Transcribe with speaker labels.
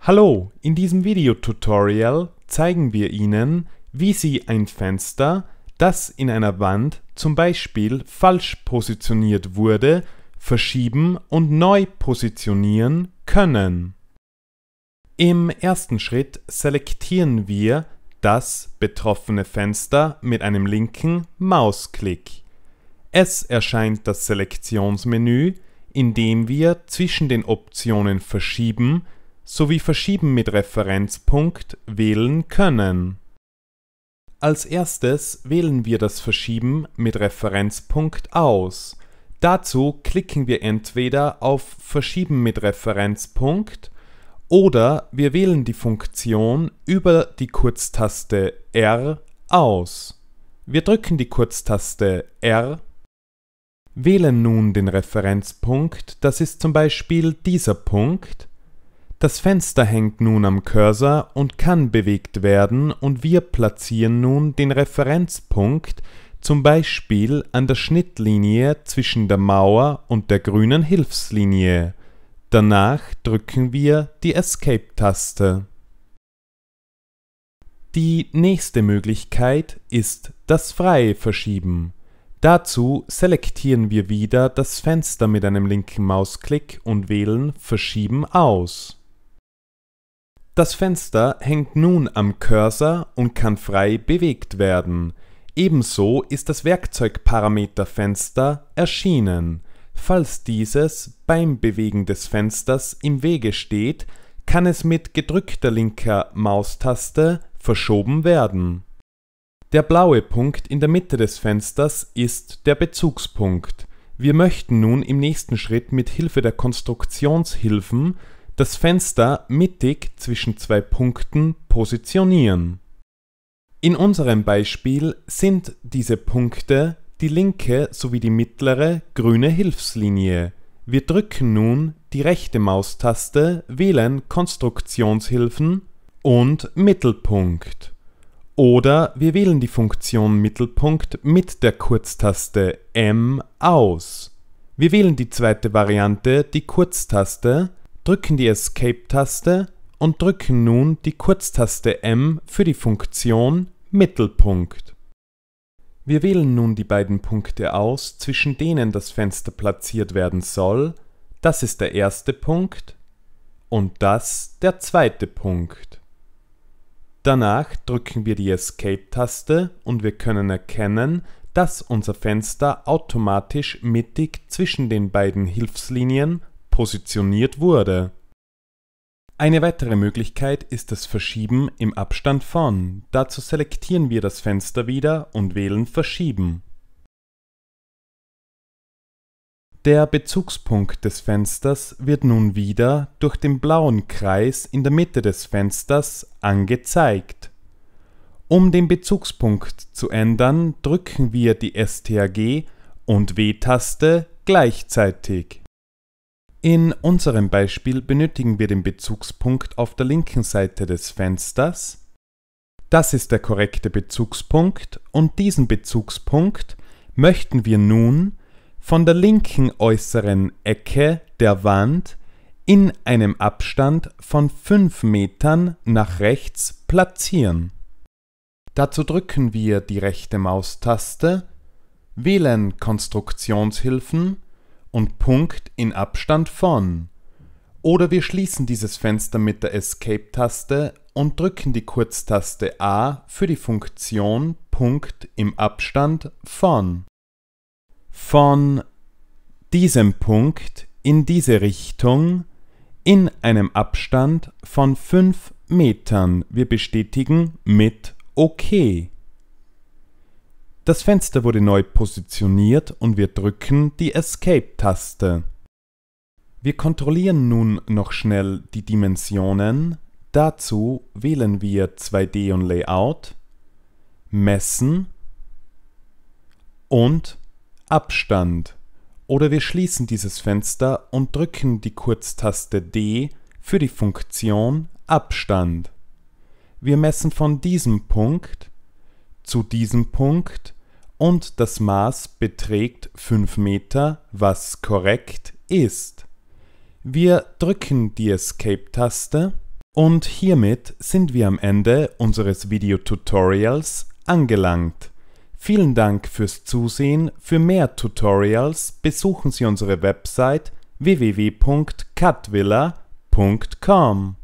Speaker 1: Hallo, in diesem Videotutorial zeigen wir Ihnen, wie Sie ein Fenster, das in einer Wand zum Beispiel falsch positioniert wurde, verschieben und neu positionieren können. Im ersten Schritt selektieren wir das betroffene Fenster mit einem linken Mausklick. Es erscheint das Selektionsmenü, in dem wir zwischen den Optionen Verschieben sowie Verschieben mit Referenzpunkt wählen können. Als erstes wählen wir das Verschieben mit Referenzpunkt aus. Dazu klicken wir entweder auf Verschieben mit Referenzpunkt oder wir wählen die Funktion über die Kurztaste R aus. Wir drücken die Kurztaste R, wählen nun den Referenzpunkt, das ist zum Beispiel dieser Punkt. Das Fenster hängt nun am Cursor und kann bewegt werden und wir platzieren nun den Referenzpunkt zum Beispiel an der Schnittlinie zwischen der Mauer und der grünen Hilfslinie. Danach drücken wir die Escape-Taste. Die nächste Möglichkeit ist das freie Verschieben. Dazu selektieren wir wieder das Fenster mit einem linken Mausklick und wählen Verschieben aus. Das Fenster hängt nun am Cursor und kann frei bewegt werden. Ebenso ist das Werkzeugparameter Fenster erschienen. Falls dieses beim Bewegen des Fensters im Wege steht, kann es mit gedrückter linker Maustaste verschoben werden. Der blaue Punkt in der Mitte des Fensters ist der Bezugspunkt. Wir möchten nun im nächsten Schritt mit Hilfe der Konstruktionshilfen das Fenster mittig zwischen zwei Punkten positionieren. In unserem Beispiel sind diese Punkte die linke sowie die mittlere grüne Hilfslinie. Wir drücken nun die rechte Maustaste Wählen Konstruktionshilfen und Mittelpunkt. Oder wir wählen die Funktion Mittelpunkt mit der Kurztaste M aus. Wir wählen die zweite Variante, die Kurztaste, drücken die Escape-Taste und drücken nun die Kurztaste M für die Funktion Mittelpunkt. Wir wählen nun die beiden Punkte aus, zwischen denen das Fenster platziert werden soll, das ist der erste Punkt und das der zweite Punkt. Danach drücken wir die Escape-Taste und wir können erkennen, dass unser Fenster automatisch mittig zwischen den beiden Hilfslinien positioniert wurde eine weitere Möglichkeit ist das Verschieben im Abstand von. Dazu selektieren wir das Fenster wieder und wählen Verschieben. Der Bezugspunkt des Fensters wird nun wieder durch den blauen Kreis in der Mitte des Fensters angezeigt. Um den Bezugspunkt zu ändern, drücken wir die STRG- und W-Taste gleichzeitig. In unserem Beispiel benötigen wir den Bezugspunkt auf der linken Seite des Fensters. Das ist der korrekte Bezugspunkt und diesen Bezugspunkt möchten wir nun von der linken äußeren Ecke der Wand in einem Abstand von 5 Metern nach rechts platzieren. Dazu drücken wir die rechte Maustaste, wählen Konstruktionshilfen und Punkt in Abstand von. Oder wir schließen dieses Fenster mit der Escape-Taste und drücken die Kurztaste A für die Funktion Punkt im Abstand von. Von diesem Punkt in diese Richtung in einem Abstand von 5 Metern. Wir bestätigen mit OK. Das Fenster wurde neu positioniert und wir drücken die Escape-Taste. Wir kontrollieren nun noch schnell die Dimensionen. Dazu wählen wir 2D und Layout, Messen und Abstand. Oder wir schließen dieses Fenster und drücken die Kurztaste D für die Funktion Abstand. Wir messen von diesem Punkt zu diesem Punkt und das Maß beträgt 5 Meter, was korrekt ist. Wir drücken die Escape-Taste und hiermit sind wir am Ende unseres Videotutorials angelangt. Vielen Dank fürs Zusehen. Für mehr Tutorials besuchen Sie unsere Website www.catvilla.com.